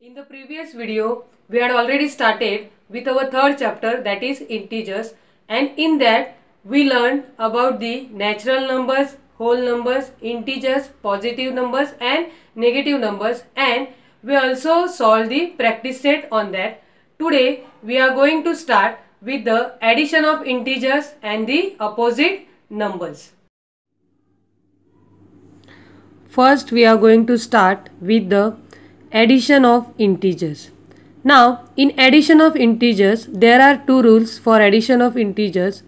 In the previous video, we had already started with our third chapter that is integers and in that we learned about the natural numbers, whole numbers, integers, positive numbers and negative numbers and we also solved the practice set on that. Today we are going to start with the addition of integers and the opposite numbers. First we are going to start with the addition of integers. Now, in addition of integers, there are two rules for addition of integers.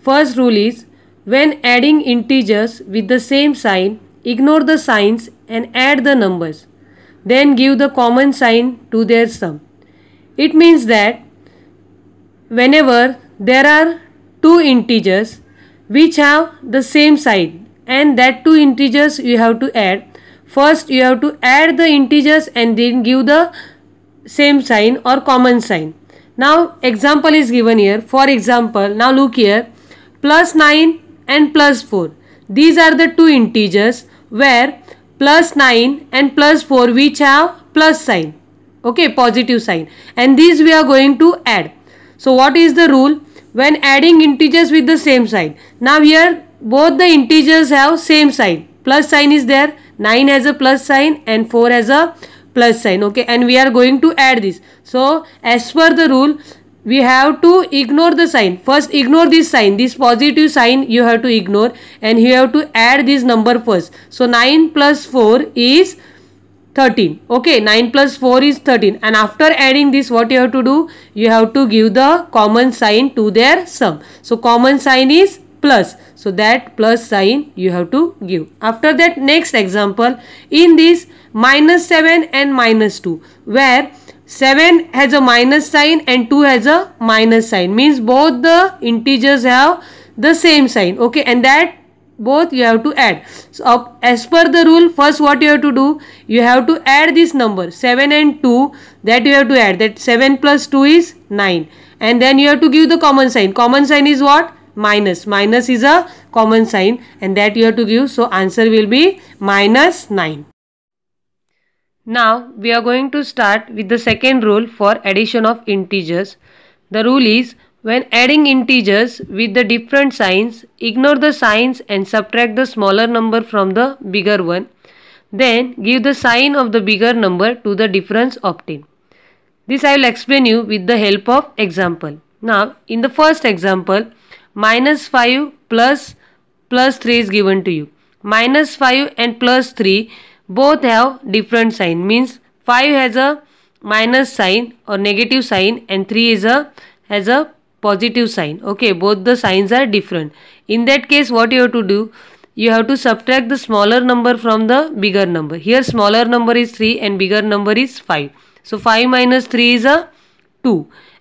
First rule is when adding integers with the same sign, ignore the signs and add the numbers. Then give the common sign to their sum. It means that whenever there are two integers which have the same sign and that two integers you have to add First you have to add the integers and then give the same sign or common sign. Now example is given here. For example, now look here plus 9 and plus 4. These are the two integers where plus 9 and plus 4 which have plus sign. Okay, positive sign. And these we are going to add. So what is the rule? When adding integers with the same sign. Now here both the integers have same sign. Plus sign is there 9 as a plus sign and 4 as a plus sign okay and we are going to add this so as per the rule we have to ignore the sign first ignore this sign this positive sign you have to ignore and you have to add this number first so 9 plus 4 is 13 okay 9 plus 4 is 13 and after adding this what you have to do you have to give the common sign to their sum so common sign is plus so that plus sign you have to give after that next example in this minus 7 and minus 2 where 7 has a minus sign and 2 has a minus sign means both the integers have the same sign okay and that both you have to add so up, as per the rule first what you have to do you have to add this number 7 and 2 that you have to add that 7 plus 2 is 9 and then you have to give the common sign common sign is what minus. Minus is a common sign and that you have to give. So answer will be minus 9. Now we are going to start with the second rule for addition of integers. The rule is when adding integers with the different signs, ignore the signs and subtract the smaller number from the bigger one. Then give the sign of the bigger number to the difference obtained. This I will explain you with the help of example. Now in the first example, minus 5 plus plus 3 is given to you. Minus 5 and plus 3 both have different sign means 5 has a minus sign or negative sign and 3 is a has a positive sign okay both the signs are different in that case what you have to do you have to subtract the smaller number from the bigger number here smaller number is 3 and bigger number is 5 so 5 minus 3 is a 2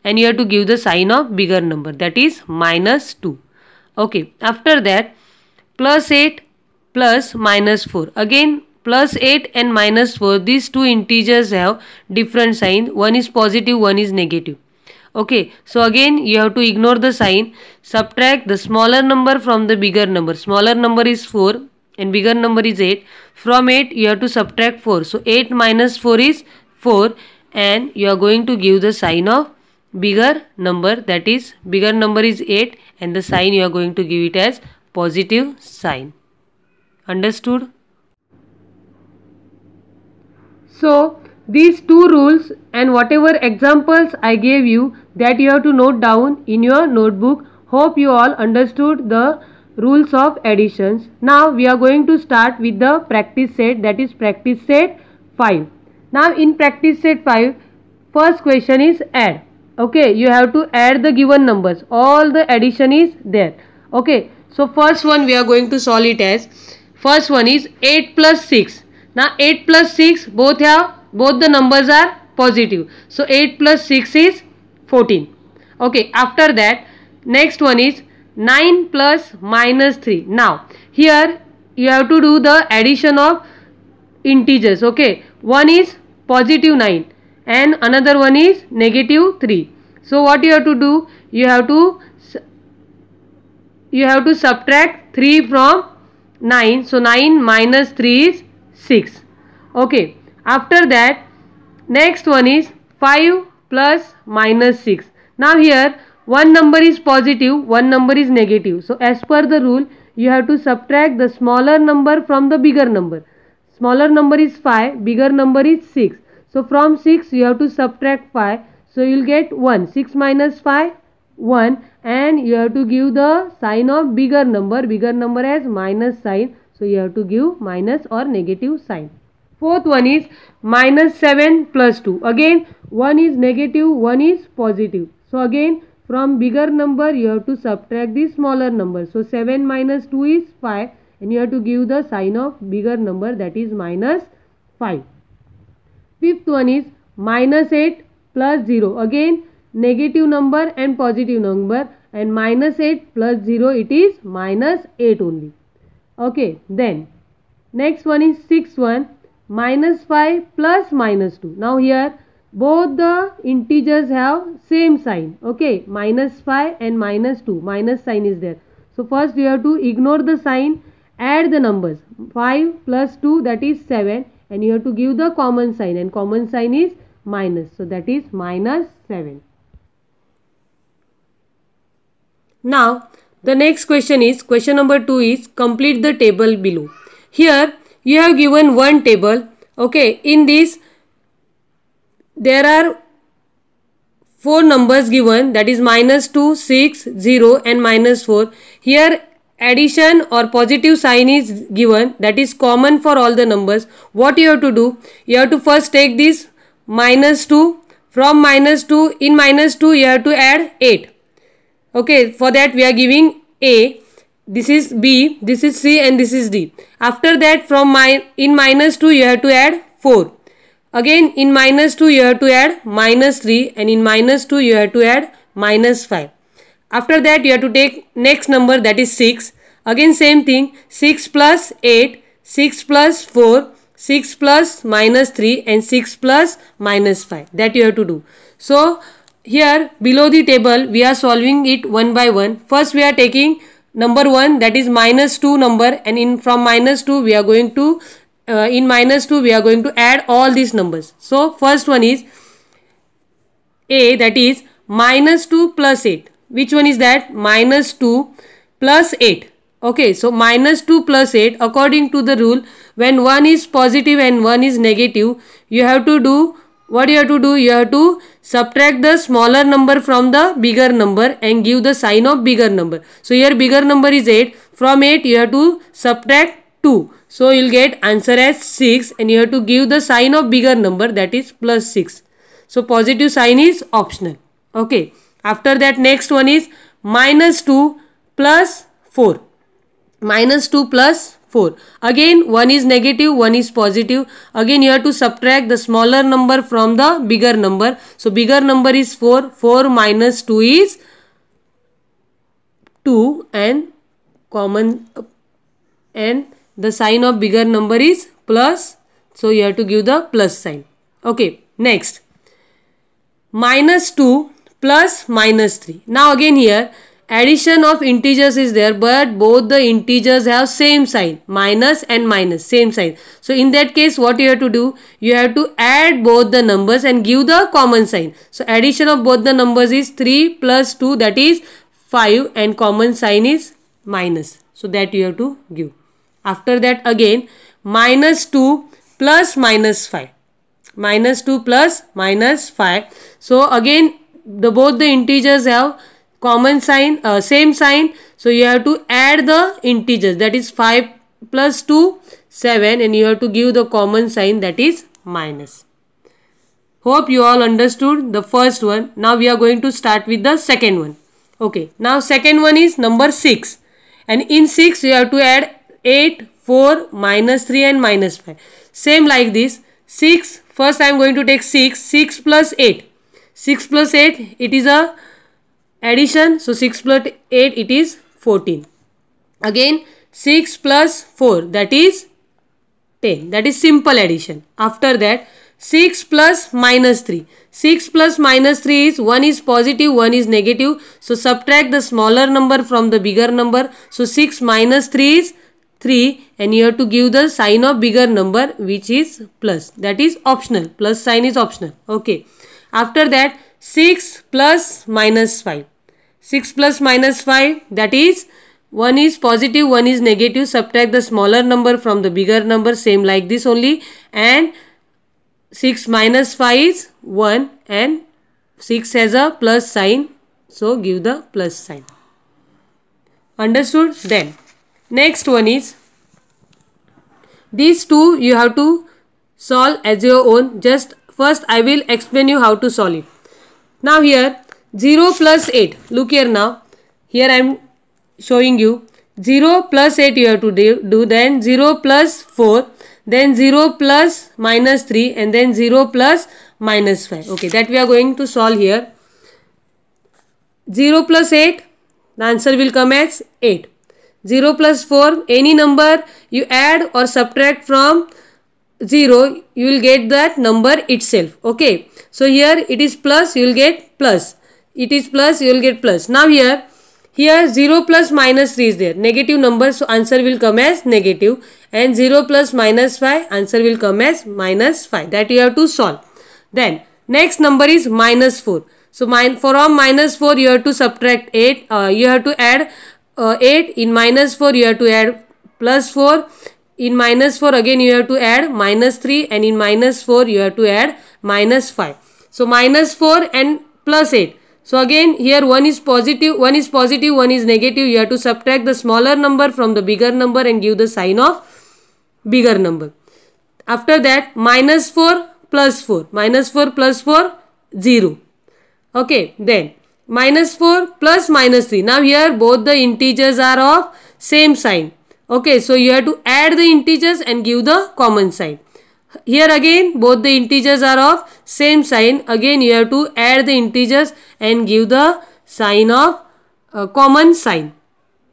and you have to give the sign of bigger number that is minus 2 okay after that plus 8 plus minus 4 again plus 8 and minus 4 these two integers have different sign one is positive one is negative okay so again you have to ignore the sign subtract the smaller number from the bigger number smaller number is 4 and bigger number is 8 from 8 you have to subtract 4 so 8 minus 4 is 4 and you are going to give the sign of bigger number that is bigger number is 8 and the sign you are going to give it as positive sign understood so these two rules and whatever examples i gave you that you have to note down in your notebook hope you all understood the rules of additions now we are going to start with the practice set that is practice set 5 now in practice set 5 first question is add okay you have to add the given numbers all the addition is there okay so first one we are going to solve it as first one is 8 plus 6 now 8 plus 6 both have both the numbers are positive so 8 plus 6 is 14 okay after that next one is 9 plus minus 3 now here you have to do the addition of integers okay one is positive 9 and another one is negative 3 so what you have to do you have to you have to subtract 3 from 9 so 9 minus 3 is 6 okay after that next one is 5 plus minus 6 now here one number is positive one number is negative so as per the rule you have to subtract the smaller number from the bigger number smaller number is 5 bigger number is 6 so from 6 you have to subtract 5. So you will get 1. 6 minus 5 1 and you have to give the sign of bigger number. Bigger number as minus sign. So you have to give minus or negative sign. Fourth one is minus 7 plus 2. Again 1 is negative 1 is positive. So again from bigger number you have to subtract the smaller number. So 7 minus 2 is 5 and you have to give the sign of bigger number that is minus 5. Fifth one is minus 8 plus 0. Again negative number and positive number and minus 8 plus 0 it is minus 8 only. Okay then next one is 6 one minus 5 plus minus 2. Now here both the integers have same sign okay minus 5 and minus 2 minus sign is there so first you have to ignore the sign add the numbers 5 plus 2 that is 7 and you have to give the common sign and common sign is minus. So that is minus 7. Now the next question is question number 2 is complete the table below. Here you have given one table. Okay, in this there are four numbers given that is minus 2, 6, 0 and minus 4. Here addition or positive sign is given that is common for all the numbers what you have to do you have to first take this minus 2 from minus 2 in minus 2 you have to add 8 okay for that we are giving a this is b this is c and this is d after that from my in minus 2 you have to add 4 again in minus 2 you have to add minus 3 and in minus 2 you have to add minus 5 after that you have to take next number that is 6. Again same thing 6 plus 8, 6 plus 4, 6 plus minus 3 and 6 plus minus 5 that you have to do. So here below the table we are solving it one by one. First we are taking number 1 that is minus 2 number and in from minus 2 we are going to uh, in minus 2 we are going to add all these numbers. So first one is a that is minus 2 plus 8 which one is that? Minus 2 plus 8. Okay, so minus 2 plus 8 according to the rule when one is positive and one is negative you have to do what you have to do? You have to subtract the smaller number from the bigger number and give the sign of bigger number. So here bigger number is 8. From 8 you have to subtract 2. So you'll get answer as 6 and you have to give the sign of bigger number that is plus 6. So positive sign is optional. Okay. After that next one is minus 2 plus 4. Minus 2 plus 4. Again one is negative, one is positive. Again you have to subtract the smaller number from the bigger number. So bigger number is 4. 4 minus 2 is 2 and common and the sign of bigger number is plus. So you have to give the plus sign. Okay next minus 2 plus minus 3. Now again here addition of integers is there but both the integers have same sign minus and minus same sign. So in that case what you have to do you have to add both the numbers and give the common sign. So addition of both the numbers is 3 plus 2 that is 5 and common sign is minus. So that you have to give. After that again minus 2 plus minus 5 minus 2 plus minus 5. So again the both the integers have common sign uh, same sign so you have to add the integers that is 5 plus 2 7 and you have to give the common sign that is minus hope you all understood the first one now we are going to start with the second one okay now second one is number 6 and in 6 you have to add 8 4 minus 3 and minus 5 same like this 6 first i am going to take 6 6 plus 8 6 plus 8 it is a addition so 6 plus 8 it is 14 again 6 plus 4 that is 10 that is simple addition after that 6 plus minus 3 6 plus minus 3 is one is positive one is negative so subtract the smaller number from the bigger number so 6 minus 3 is 3 and you have to give the sign of bigger number which is plus that is optional plus sign is optional okay after that 6 plus minus 5. 6 plus minus 5 that is one is positive one is negative subtract the smaller number from the bigger number same like this only and 6 minus 5 is 1 and 6 has a plus sign so give the plus sign understood then next one is these two you have to solve as your own just First, I will explain you how to solve it. Now here, 0 plus 8. Look here now. Here I am showing you. 0 plus 8 you have to do. Then 0 plus 4. Then 0 plus minus 3. And then 0 plus minus 5. Okay, that we are going to solve here. 0 plus 8. The answer will come as 8. 0 plus 4. Any number you add or subtract from 0 you will get that number itself okay so here it is plus you will get plus it is plus you will get plus now here here 0 plus minus 3 is there negative number so answer will come as negative and 0 plus minus 5 answer will come as minus 5 that you have to solve then next number is minus 4 so min from minus 4 you have to subtract 8 uh, you have to add uh, 8 in minus 4 you have to add plus 4 in minus 4 again you have to add minus 3 and in minus 4 you have to add minus 5. So minus 4 and plus 8. So again here one is positive, one is positive, one is negative. You have to subtract the smaller number from the bigger number and give the sign of bigger number. After that minus 4 plus 4, minus 4 plus 4, 0. Okay then minus 4 plus minus 3. Now here both the integers are of same sign. Okay, so you have to add the integers and give the common sign. Here again, both the integers are of same sign. Again, you have to add the integers and give the sign of uh, common sign.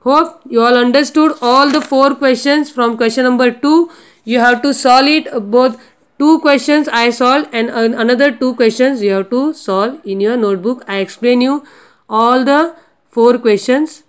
Hope you all understood all the four questions from question number 2. You have to solve it both two questions I solved and another two questions you have to solve in your notebook. I explain you all the four questions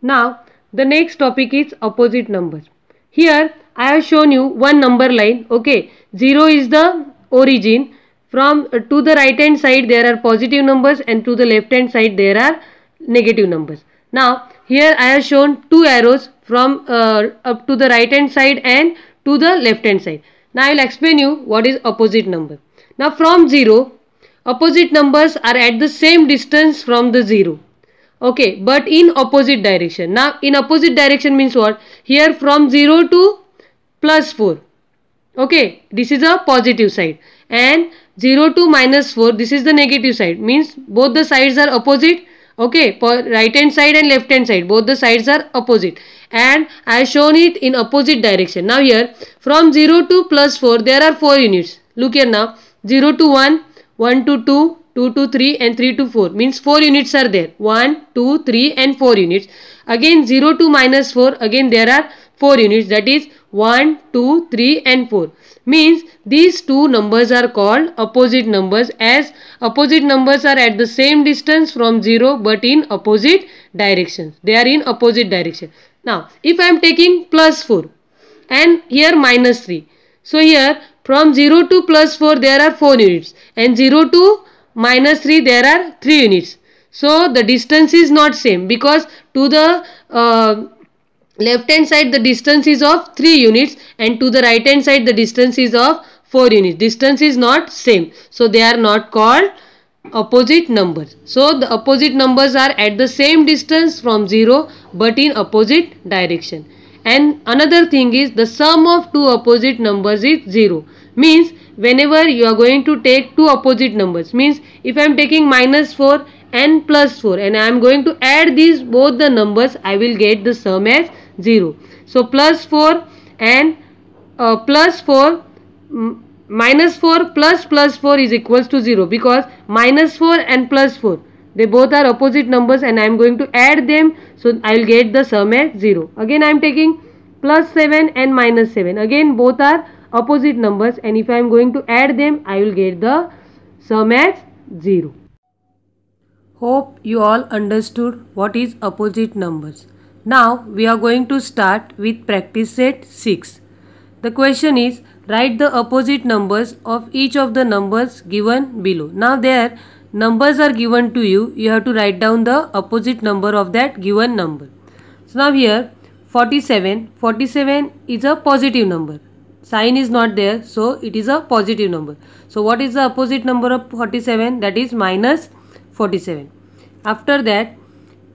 now the next topic is opposite numbers. Here I have shown you one number line. Okay, 0 is the origin. From uh, to the right hand side there are positive numbers and to the left hand side there are negative numbers. Now here I have shown two arrows from uh, up to the right hand side and to the left hand side. Now I will explain you what is opposite number. Now from 0, opposite numbers are at the same distance from the 0 okay but in opposite direction now in opposite direction means what here from 0 to plus 4 okay this is a positive side and 0 to minus 4 this is the negative side means both the sides are opposite okay right hand side and left hand side both the sides are opposite and I have shown it in opposite direction now here from 0 to plus 4 there are 4 units look here now 0 to 1 1 to 2 2 to 3 and 3 to 4 means 4 units are there 1 2 3 and 4 units again 0 to minus 4 again there are 4 units that is 1 2 3 and 4 means these two numbers are called opposite numbers as opposite numbers are at the same distance from 0 but in opposite directions they are in opposite direction now if I am taking plus 4 and here minus 3 so here from 0 to plus 4 there are 4 units and 0 to minus 3 there are 3 units. So the distance is not same because to the uh, left hand side the distance is of 3 units and to the right hand side the distance is of 4 units. Distance is not same. So they are not called opposite numbers. So the opposite numbers are at the same distance from 0 but in opposite direction. And another thing is the sum of two opposite numbers is 0. Means whenever you are going to take two opposite numbers means if I am taking minus 4 and plus 4 and I am going to add these both the numbers I will get the sum as 0. So plus 4 and uh, plus 4 minus 4 plus plus 4 is equals to 0 because minus 4 and plus 4 they both are opposite numbers and I am going to add them so I will get the sum as 0. Again I am taking plus 7 and minus 7 again both are opposite numbers and if I am going to add them I will get the sum as 0. Hope you all understood what is opposite numbers. Now we are going to start with practice set 6. The question is write the opposite numbers of each of the numbers given below. Now there numbers are given to you you have to write down the opposite number of that given number. So now here 47 47 is a positive number sign is not there so it is a positive number so what is the opposite number of 47 that is minus 47 after that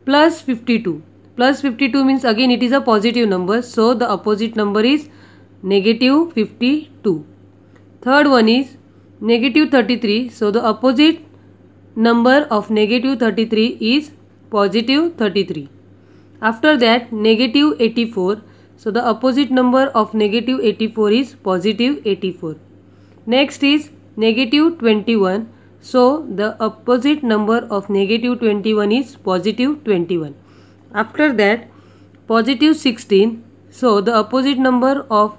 plus 52 plus 52 means again it is a positive number so the opposite number is negative 52 third one is negative 33 so the opposite number of negative 33 is positive 33 after that negative 84 so the opposite number of negative 84 is positive 84. Next is negative 21. So the opposite number of negative 21 is positive 21. After that positive 16. So the opposite number of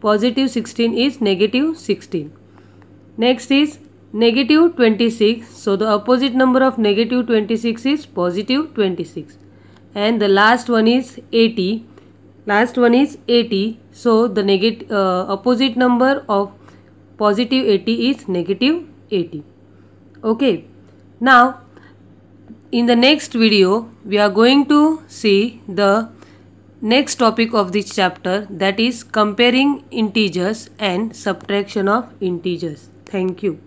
positive 16 is negative 16. Next is negative 26. So the opposite number of negative 26 is positive 26. And the last one is 80 last one is 80 so the negative uh, opposite number of positive 80 is negative 80 okay now in the next video we are going to see the next topic of this chapter that is comparing integers and subtraction of integers thank you